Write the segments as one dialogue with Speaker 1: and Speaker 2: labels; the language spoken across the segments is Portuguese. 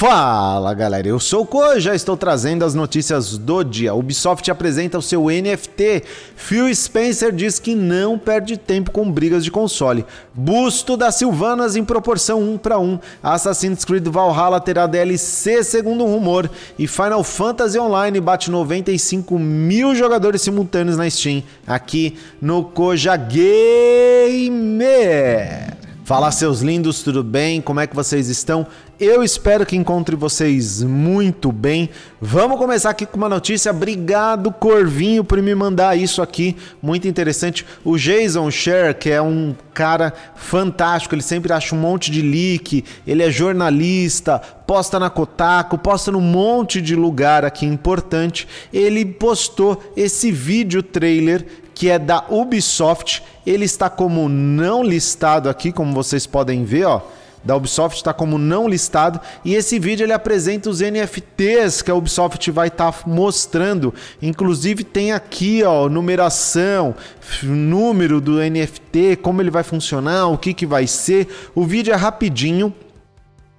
Speaker 1: Fala galera, eu sou o Koja, estou trazendo as notícias do dia. Ubisoft apresenta o seu NFT. Phil Spencer diz que não perde tempo com brigas de console. Busto das Silvanas em proporção 1 para 1. Assassin's Creed Valhalla terá DLC segundo um rumor. E Final Fantasy Online bate 95 mil jogadores simultâneos na Steam. Aqui no Koja Gamer. Fala seus lindos, tudo bem? Como é que vocês estão? Eu espero que encontre vocês muito bem. Vamos começar aqui com uma notícia. Obrigado, Corvinho, por me mandar isso aqui. Muito interessante. O Jason Sher, que é um cara fantástico, ele sempre acha um monte de leak, ele é jornalista, posta na Kotaku, posta num monte de lugar aqui importante. Ele postou esse vídeo trailer que é da Ubisoft. Ele está como não listado aqui, como vocês podem ver, ó. Da Ubisoft está como não listado e esse vídeo ele apresenta os NFTs que a Ubisoft vai estar tá mostrando. Inclusive tem aqui ó numeração, número do NFT, como ele vai funcionar, o que que vai ser. O vídeo é rapidinho,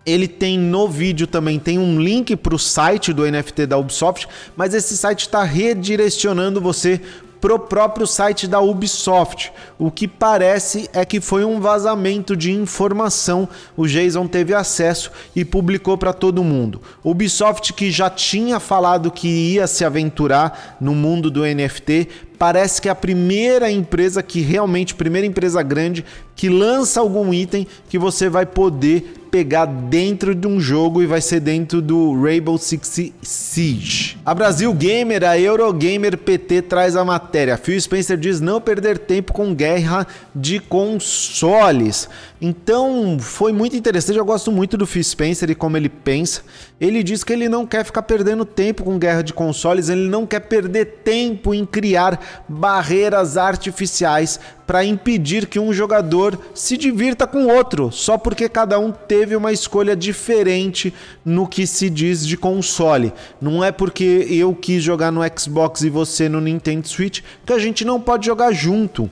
Speaker 1: ele tem no vídeo também tem um link para o site do NFT da Ubisoft, mas esse site está redirecionando você pro próprio site da Ubisoft. O que parece é que foi um vazamento de informação. O Jason teve acesso e publicou para todo mundo. Ubisoft que já tinha falado que ia se aventurar no mundo do NFT, parece que é a primeira empresa que realmente, primeira empresa grande que lança algum item que você vai poder pegar dentro de um jogo e vai ser dentro do Rainbow Six Siege. A Brasil Gamer, a Eurogamer PT traz a matéria. Phil Spencer diz não perder tempo com guerra de consoles. Então foi muito interessante. Eu gosto muito do Phil Spencer e como ele pensa. Ele diz que ele não quer ficar perdendo tempo com guerra de consoles, ele não quer perder tempo em criar barreiras artificiais para impedir que um jogador se divirta com outro, só porque cada um teve uma escolha diferente no que se diz de console. Não é porque eu quis jogar no Xbox e você no Nintendo Switch que a gente não pode jogar junto.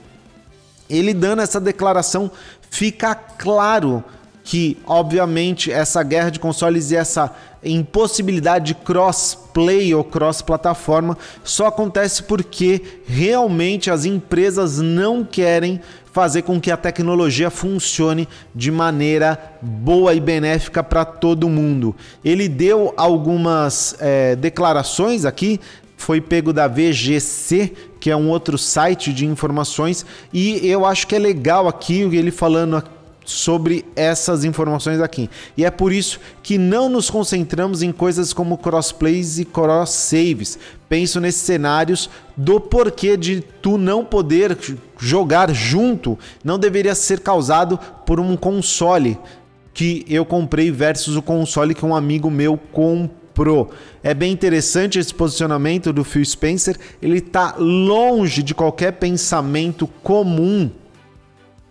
Speaker 1: Ele dando essa declaração fica claro que, obviamente, essa guerra de consoles e essa impossibilidade de crossplay ou cross-plataforma só acontece porque realmente as empresas não querem fazer com que a tecnologia funcione de maneira boa e benéfica para todo mundo. Ele deu algumas é, declarações aqui, foi pego da VGC, que é um outro site de informações, e eu acho que é legal aqui ele falando sobre essas informações aqui. E é por isso que não nos concentramos em coisas como crossplays e cross saves. Penso nesses cenários do porquê de tu não poder jogar junto, não deveria ser causado por um console que eu comprei versus o console que um amigo meu comprou Pro. É bem interessante esse posicionamento do Phil Spencer, ele está longe de qualquer pensamento comum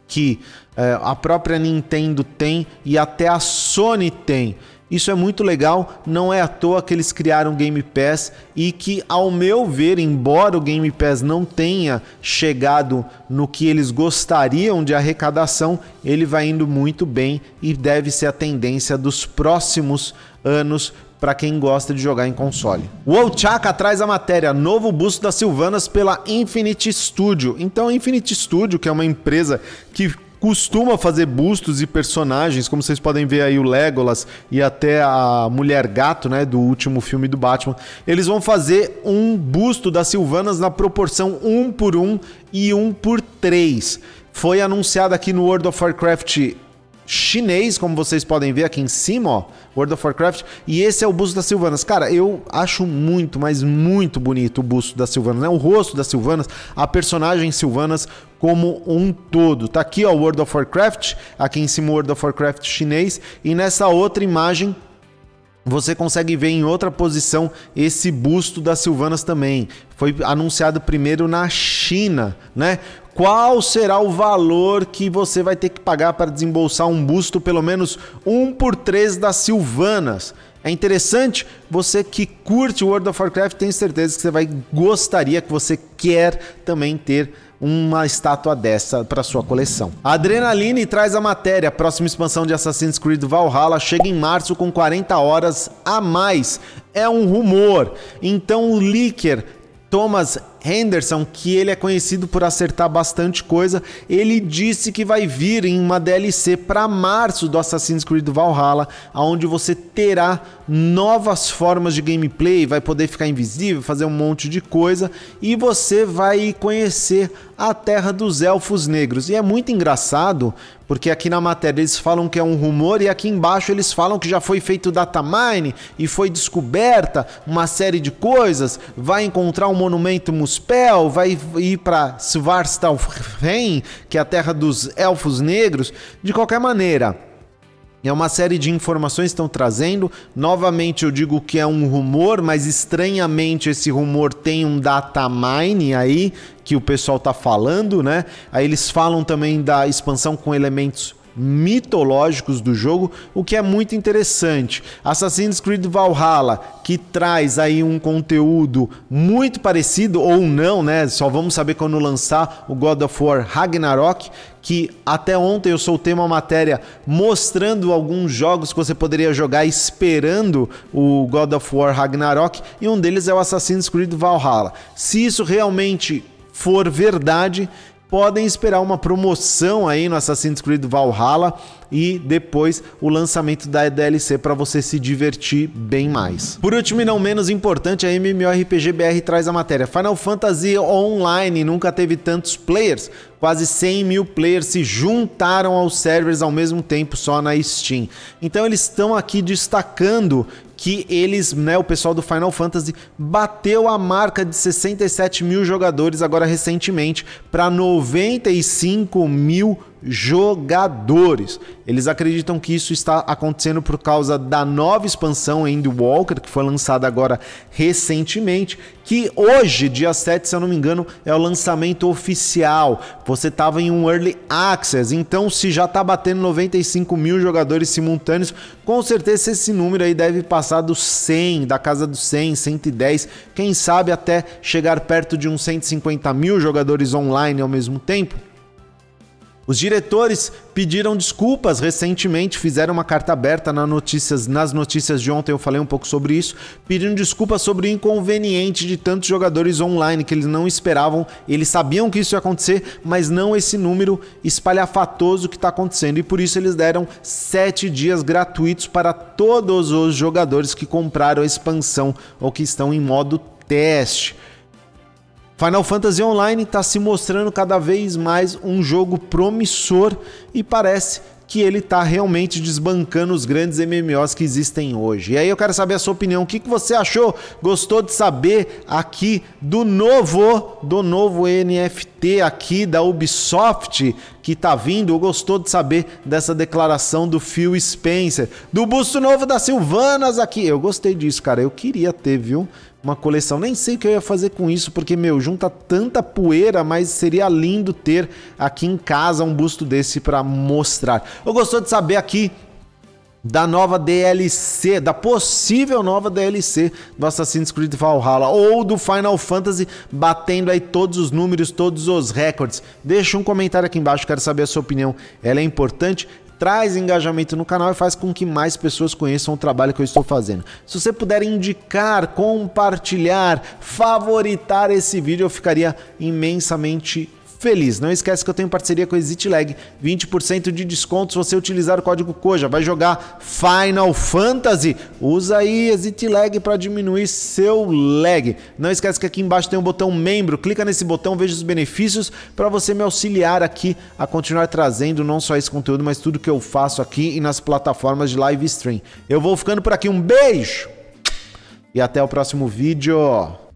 Speaker 1: que é, a própria Nintendo tem e até a Sony tem. Isso é muito legal, não é à toa que eles criaram o Game Pass e que, ao meu ver, embora o Game Pass não tenha chegado no que eles gostariam de arrecadação, ele vai indo muito bem e deve ser a tendência dos próximos anos para quem gosta de jogar em console. O Ochaka traz a matéria Novo Busto das Silvanas pela Infinite Studio. Então, a Infinite Studio, que é uma empresa que costuma fazer bustos e personagens, como vocês podem ver aí o Legolas e até a Mulher Gato, né, do último filme do Batman. Eles vão fazer um busto das Silvanas na proporção 1 por 1 e 1 por 3. Foi anunciado aqui no World of Warcraft chinês, como vocês podem ver aqui em cima, ó, World of Warcraft. E esse é o busto da Silvanas. Cara, eu acho muito, mas muito bonito o busto da Silvanas, né? O rosto da Silvanas, a personagem Silvanas como um todo. Tá aqui, ó, World of Warcraft, aqui em cima World of Warcraft chinês, e nessa outra imagem você consegue ver em outra posição esse busto da Silvanas também. Foi anunciado primeiro na China, né? qual será o valor que você vai ter que pagar para desembolsar um busto pelo menos um por três das Silvanas. É interessante, você que curte World of Warcraft, tenho certeza que você vai gostaria que você quer também ter uma estátua dessa para sua coleção. A Adrenaline traz a matéria. A próxima expansão de Assassin's Creed Valhalla chega em março com 40 horas a mais. É um rumor. Então o leaker Thomas Henderson, que ele é conhecido por acertar bastante coisa, ele disse que vai vir em uma DLC para março do Assassin's Creed Valhalla, aonde você terá novas formas de gameplay, vai poder ficar invisível, fazer um monte de coisa e você vai conhecer a terra dos elfos negros. E é muito engraçado, porque aqui na matéria eles falam que é um rumor e aqui embaixo eles falam que já foi feito data mine e foi descoberta uma série de coisas, vai encontrar um monumento mus Muspel, vai ir para Svartalfheim, que é a terra dos elfos negros. De qualquer maneira, é uma série de informações que estão trazendo. Novamente eu digo que é um rumor, mas estranhamente esse rumor tem um data mine aí que o pessoal tá falando, né? Aí eles falam também da expansão com elementos mitológicos do jogo, o que é muito interessante. Assassin's Creed Valhalla, que traz aí um conteúdo muito parecido ou não, né? Só vamos saber quando lançar o God of War Ragnarok, que até ontem eu soltei uma matéria mostrando alguns jogos que você poderia jogar esperando o God of War Ragnarok, e um deles é o Assassin's Creed Valhalla. Se isso realmente for verdade, podem esperar uma promoção aí no Assassin's Creed Valhalla e depois o lançamento da DLC para você se divertir bem mais. Por último e não menos importante, a MMORPG BR traz a matéria Final Fantasy Online nunca teve tantos players, quase 100 mil players se juntaram aos servers ao mesmo tempo só na Steam. Então eles estão aqui destacando que eles, né, o pessoal do Final Fantasy bateu a marca de 67 mil jogadores agora recentemente para 95 mil jogadores. Eles acreditam que isso está acontecendo por causa da nova expansão Endwalker, que foi lançada agora recentemente, que hoje, dia 7, se eu não me engano, é o lançamento oficial. Você estava em um Early Access, então se já está batendo 95 mil jogadores simultâneos, com certeza esse número aí deve passar dos 100, da casa dos 100, 110, quem sabe até chegar perto de uns 150 mil jogadores online ao mesmo tempo. Os diretores pediram desculpas recentemente, fizeram uma carta aberta nas notícias, nas notícias de ontem, eu falei um pouco sobre isso, pedindo desculpas sobre o inconveniente de tantos jogadores online que eles não esperavam, eles sabiam que isso ia acontecer, mas não esse número espalhafatoso que está acontecendo e por isso eles deram sete dias gratuitos para todos os jogadores que compraram a expansão ou que estão em modo teste. Final Fantasy Online está se mostrando cada vez mais um jogo promissor e parece que ele está realmente desbancando os grandes MMOs que existem hoje. E aí eu quero saber a sua opinião. O que, que você achou? Gostou de saber aqui do novo, do novo NFT aqui da Ubisoft que está vindo? Ou gostou de saber dessa declaração do Phil Spencer? Do busto novo da Silvanas aqui? Eu gostei disso, cara. Eu queria ter, viu? uma coleção. Nem sei o que eu ia fazer com isso, porque, meu, junta tanta poeira, mas seria lindo ter aqui em casa um busto desse para mostrar. Eu gostou de saber aqui da nova DLC, da possível nova DLC do Assassin's Creed Valhalla ou do Final Fantasy, batendo aí todos os números, todos os recordes. Deixa um comentário aqui embaixo, quero saber a sua opinião. Ela é importante, traz engajamento no canal e faz com que mais pessoas conheçam o trabalho que eu estou fazendo. Se você puder indicar, compartilhar, favoritar esse vídeo, eu ficaria imensamente feliz. Não esquece que eu tenho parceria com a ExitLag, 20% de desconto se você utilizar o código COJA. Vai jogar Final Fantasy? Usa aí ExitLag para diminuir seu lag. Não esquece que aqui embaixo tem um botão membro. Clica nesse botão, veja os benefícios para você me auxiliar aqui a continuar trazendo não só esse conteúdo, mas tudo que eu faço aqui e nas plataformas de live stream. Eu vou ficando por aqui. Um beijo! E até o próximo vídeo.